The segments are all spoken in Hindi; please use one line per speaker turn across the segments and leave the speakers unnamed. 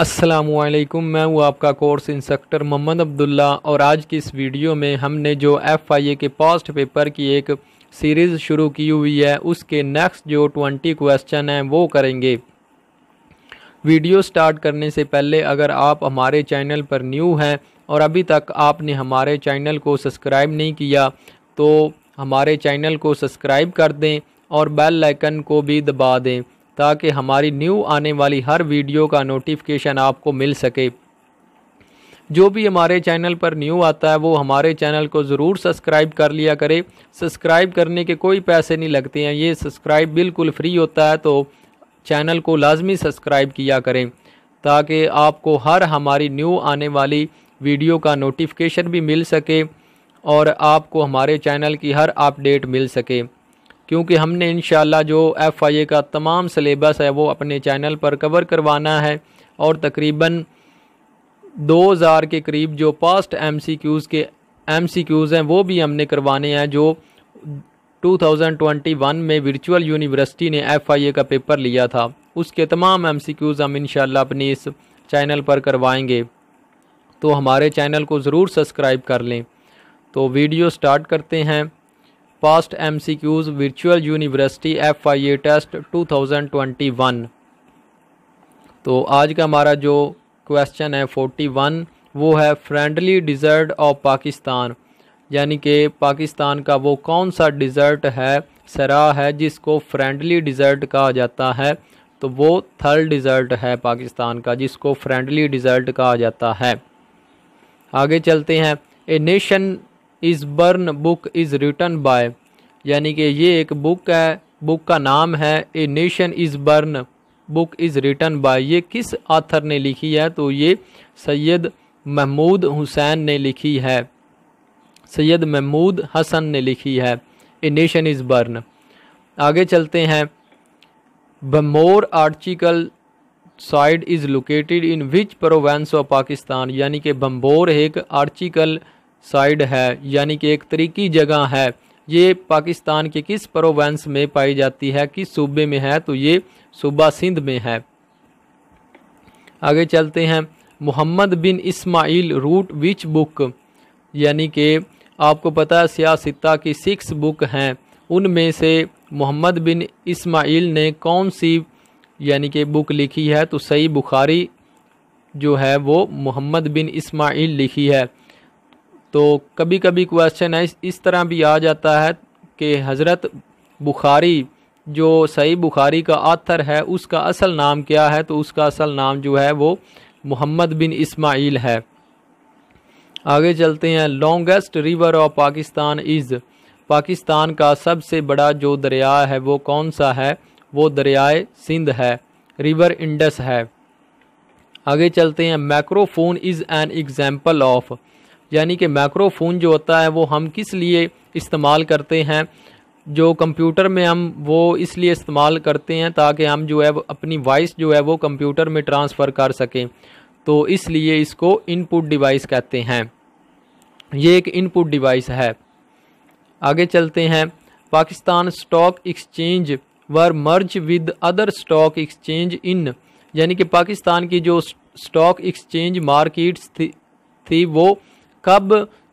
असलकुम मैं हूँ आपका कोर्स इंस्ट्रक्टर मोहम्मद अब्दुल्ला और आज की इस वीडियो में हमने जो एफ आई ए के पास्ट पेपर की एक सीरीज़ शुरू की हुई है उसके नेक्स्ट जो ट्वेंटी क्वेश्चन हैं वो करेंगे वीडियो स्टार्ट करने से पहले अगर आप हमारे चैनल पर न्यू हैं और अभी तक आपने हमारे चैनल को सब्सक्राइब नहीं किया तो हमारे चैनल को सब्सक्राइब कर दें और बेल आइकन को भी दबा दें ताकि हमारी न्यू आने वाली हर वीडियो का नोटिफिकेशन आपको मिल सके जो भी हमारे चैनल पर न्यू आता है वो हमारे चैनल को ज़रूर सब्सक्राइब कर लिया करें सब्सक्राइब करने के कोई पैसे नहीं लगते हैं ये सब्सक्राइब बिल्कुल फ्री होता है तो चैनल को लाजमी सब्सक्राइब किया करें ताकि आपको हर हमारी न्यू आने वाली वीडियो का नोटिफिकेशन भी मिल सके और आपको हमारे चैनल की हर अपडेट मिल सके क्योंकि हमने इन जो एफ़ आई ए का तमाम सलेबस है वो अपने चैनल पर कवर करवाना है और तकरीबन 2000 के करीब जो पास्ट एम सी क्यूज़ के एम सी क्यूज़ हैं वो भी हमने करवाने हैं जो 2021 में वर्चुअल यूनिवर्सिटी ने एफ़ आई ए का पेपर लिया था उसके तमाम एम सी क्यूज़ हम इन अपने इस चैनल पर करवाएंगे तो हमारे चैनल को ज़रूर सब्सक्राइब कर लें तो वीडियो स्टार्ट करते हैं M C Qs university F I A test two thousand twenty one तो आज का हमारा जो क्वेश्चन है फोर्टी वन वो है फ्रेंडली डिज़र्ट ऑफ पाकिस्तान यानी कि पाकिस्तान का वो कौन सा डिज़र्ट है सरा है जिसको फ्रेंडली डिज़र्ट कहा जाता है तो वो थर्ड डिज़र्ट है पाकिस्तान का जिसको फ्रेंडली डिज़र्ट कहा जाता है आगे चलते हैं a nation is born book is written by यानी कि ये एक बुक है बुक का नाम है a nation is born book is written by ये किस आथर ने लिखी है तो ये सैयद महमूद हुसैन ने लिखी है सैयद महमूद हसन ने लिखी है ए नेशन इज़ बर्न आगे चलते हैं बमोर article site is located in which province of Pakistan यानी कि बम्बोर एक आर्टिकल साइड है यानी कि एक तरीकी जगह है ये पाकिस्तान के किस प्रोवेंस में पाई जाती है किस सूबे में है तो ये सूबा सिंध में है आगे चलते हैं Muhammad bin Ismail wrote which book यानी कि आपको पता है सियासिता की सिक्स बुक हैं उनमें से मोहम्मद बिन इस्माइल ने कौन सी यानी कि बुक लिखी है तो सही बुखारी जो है वो मोहम्मद बिन इस्माइल लिखी है तो कभी कभी क्वेश्चन है इस तरह भी आ जाता है कि हज़रत बुखारी जो सही बुखारी का आथर है उसका असल नाम क्या है तो उसका असल नाम जो है वो मोहम्मद बिन इस्माइल है आगे चलते हैं longest river of Pakistan is Pakistan का सबसे बड़ा जो दरिया है वो कौन सा है वो दरियाए सिंध है रिवर इंडस है आगे चलते हैं microphone is an example of यानी कि माइक्रोफोन जो होता है वो हम किस लिए इस्तेमाल करते हैं जो कंप्यूटर में हम वो इसलिए इस्तेमाल करते हैं ताकि हम जो है अपनी वॉइस जो है वो कंप्यूटर में ट्रांसफ़र कर सकें तो इसलिए इसको इनपुट डिवाइस कहते हैं ये एक इनपुट डिवाइस है आगे चलते हैं Pakistan stock exchange were merge with other stock exchange in यानी कि पाकिस्तान की जो स्टॉक एक्सचेंज मार्किट्स थी, थी वो कब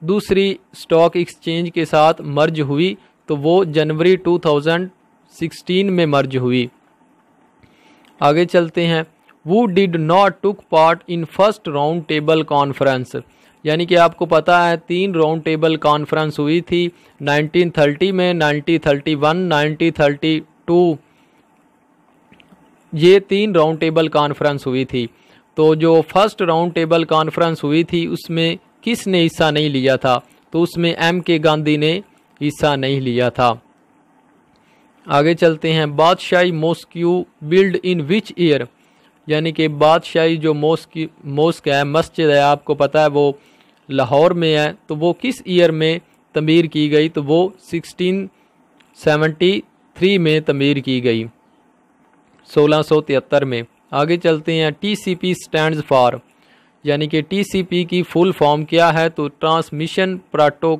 दूसरी स्टॉक एक्सचेंज के साथ मर्ज हुई तो वो जनवरी 2016 में मर्ज हुई आगे चलते हैं वो did not took part in first round table conference यानी कि आपको पता है तीन राउंड टेबल कॉन्फ्रेंस हुई थी 1930 में 1931, 1932 ये तीन राउंड टेबल कॉन्फ्रेंस हुई थी तो जो फर्स्ट राउंड टेबल कॉन्फ्रेंस हुई थी उसमें किसने हिस्सा नहीं लिया था तो उसमें एम के गांधी ने हिस्सा नहीं लिया था आगे चलते हैं Badshahi mosque build in which year यानी कि बादशाही जो मोस्क मोस्क है मस्जिद है आपको पता है वो लाहौर में है तो वो किस ईयर में तमीर की गई तो वो सिक्सटीन सेवेंटी थ्री में तमीर की गई सोलह सौ तिहत्तर में आगे चलते हैं T C P stand for यानी कि टीसीपी की फुल फॉर्म क्या है तो ट्रांसमिशन प्राटो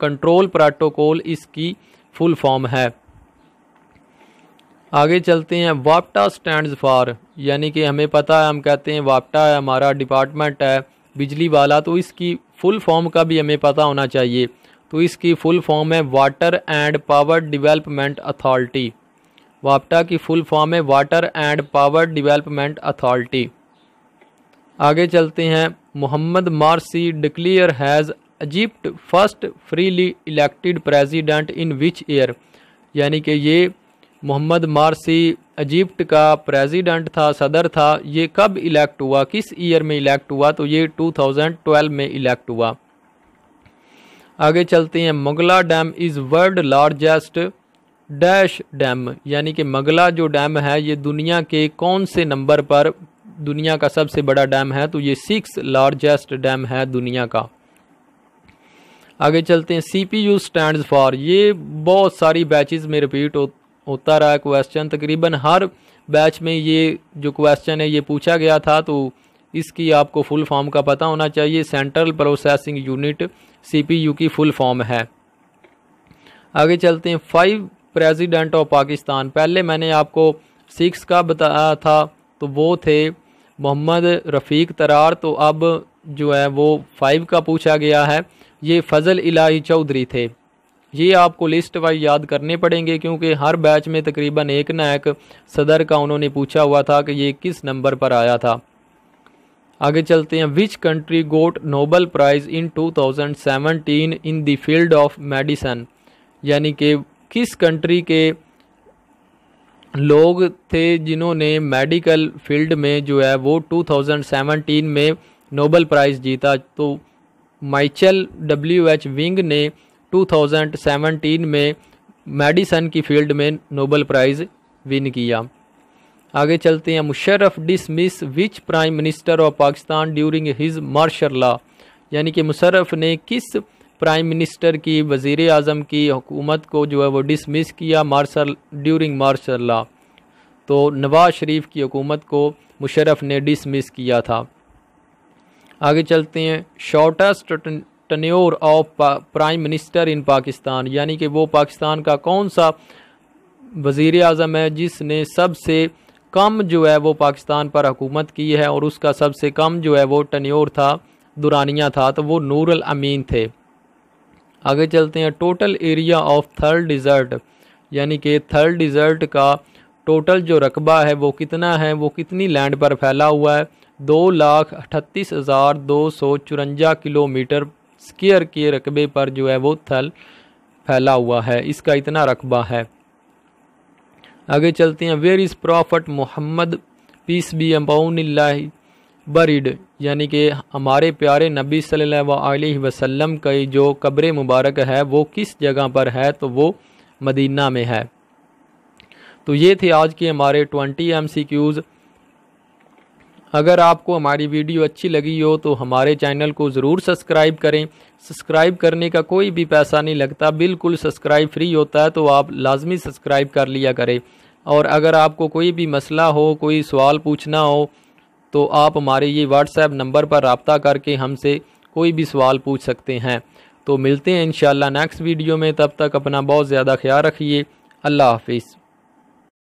कंट्रोल प्रोटोकॉल इसकी फुल फॉर्म है आगे चलते हैं वापटा स्टैंड फॉर यानी कि हमें पता है हम कहते हैं वापटा है हमारा डिपार्टमेंट है बिजली वाला तो इसकी फुल फॉर्म का भी हमें पता होना चाहिए तो इसकी फुल फॉर्म है water and power development authority वापटा की फुल फॉर्म है water and power development authority आगे चलते हैं Mohamed Morsi declared as Egypt first freely elected president in which year यानी कि ये मोहम्मद मारसी इजिप्ट का प्रेसिडेंट था सदर था ये कब इलेक्ट हुआ किस ईयर में इलेक्ट हुआ तो ये 2012 में इलेक्ट हुआ आगे चलते हैं Mangla dam is world largest dash dam यानी कि मगला जो डैम है ये दुनिया के कौन से नंबर पर दुनिया का सबसे बड़ा डैम है तो ये सिक्स लार्जेस्ट डैम है दुनिया का आगे चलते हैं C P U stand for ये बहुत सारी बैचेस में रिपीट हो, होता रहा क्वेश्चन तकरीबन हर बैच में ये जो क्वेश्चन है ये पूछा गया था तो इसकी आपको फुल फॉर्म का पता होना चाहिए सेंट्रल प्रोसेसिंग यूनिट यू की फुल फॉर्म है आगे चलते हैं फाइव प्रेसिडेंट ऑफ पाकिस्तान पहले मैंने आपको सिक्स का बताया था तो वो थे मोहम्मद रफ़ीक तरार तो अब जो है वो फ़ाइव का पूछा गया है ये फ़ज़ल इलाही चौधरी थे ये आपको लिस्ट वाइज याद करने पड़ेंगे क्योंकि हर बैच में तकरीबन एक ना एक सदर का उन्होंने पूछा हुआ था कि ये किस नंबर पर आया था आगे चलते हैं which country got Nobel prize in 2017 in the field of medicine यानी कि किस कंट्री के लोग थे जिन्होंने मेडिकल फील्ड में जो है वो 2017 में नोबल प्राइज़ जीता तो माइचल डब्ल्यू एच विंग ने 2017 में मेडिसन की फील्ड में नोबल प्राइज़ विन किया आगे चलते हैं Musharraf dismiss which prime minister of Pakistan during his martial law यानी कि मुशर्रफ ने किस प्राइम मिनिस्टर की वज़ी अजम की हुकूमत को जो है वो डिसमिस किया मार्शल ड्यूरिंग मार्शल ला तो नवाज शरीफ की हुकूमत को मुशरफ ने डिसमिस किया था आगे चलते हैं shortest tenure of prime minister in Pakistan यानी कि वो पाकिस्तान का कौन सा वज़ी अजम है जिसने सबसे कम जो है वो पाकिस्तान पर हुकूमत की है और उसका सबसे कम जो है वो टन्योर था दुरानिया था तो वो नूर अमीन थे आगे चलते हैं total area of Thar desert यानी कि थर्ड डिज़र्ट का टोटल जो रकबा है वो कितना है वो कितनी लैंड पर फैला हुआ है दो लाख अठतीस हज़ार दो सौ चुरंजा किलोमीटर स्केयर के रकबे पर जो है वो थल फैला हुआ है इसका इतना रकबा है आगे चलते हैं where is prophet Muhammad peace be upon buried यानी कि हमारे प्यारे नबी सल्लल्लाहु अलैहि वसल्लम की जो कब्र मुबारक है वो किस जगह पर है तो वो मदीना में है तो ये थे आज के हमारे ट्वेंटी एम सी क्यूज़ अगर आपको हमारी वीडियो अच्छी लगी हो तो हमारे चैनल को ज़रूर सब्सक्राइब करें सब्सक्राइब करने का कोई भी पैसा नहीं लगता बिल्कुल सब्सक्राइब फ्री होता है तो आप लाजमी सब्सक्राइब कर लिया करें और अगर आपको कोई भी मसला हो कोई सवाल पूछना हो तो आप हमारे ये व्हाट्सएप नंबर पर रबता करके हमसे कोई भी सवाल पूछ सकते हैं तो मिलते हैं इन नेक्स्ट वीडियो में तब तक अपना बहुत ज़्यादा ख्याल रखिए अल्लाह हाफिज़